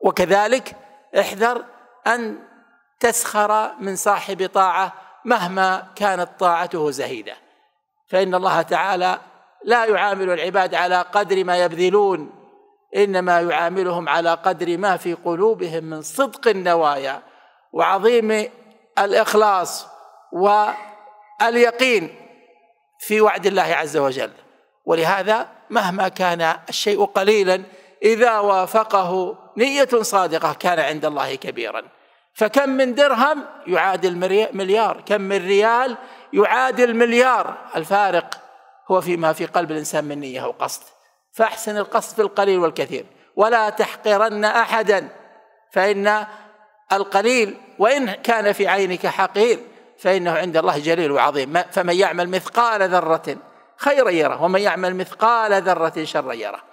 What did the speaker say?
وكذلك احذر أن تسخر من صاحب طاعة مهما كانت طاعته زهيدة فإن الله تعالى لا يعامل العباد على قدر ما يبذلون إنما يعاملهم على قدر ما في قلوبهم من صدق النوايا وعظيم الإخلاص واليقين في وعد الله عز وجل ولهذا مهما كان الشيء قليلا إذا وافقه نية صادقة كان عند الله كبيرا فكم من درهم يعادل مليار كم من ريال يعادل مليار الفارق هو فيما في قلب الإنسان من نية وقصد فأحسن القصد في القليل والكثير ولا تحقرن أحدا فإن القليل وإن كان في عينك حقير فإنه عند الله جليل وعظيم فمن يعمل مثقال ذرة خيرا يره ومن يعمل مثقال ذرة شرا يره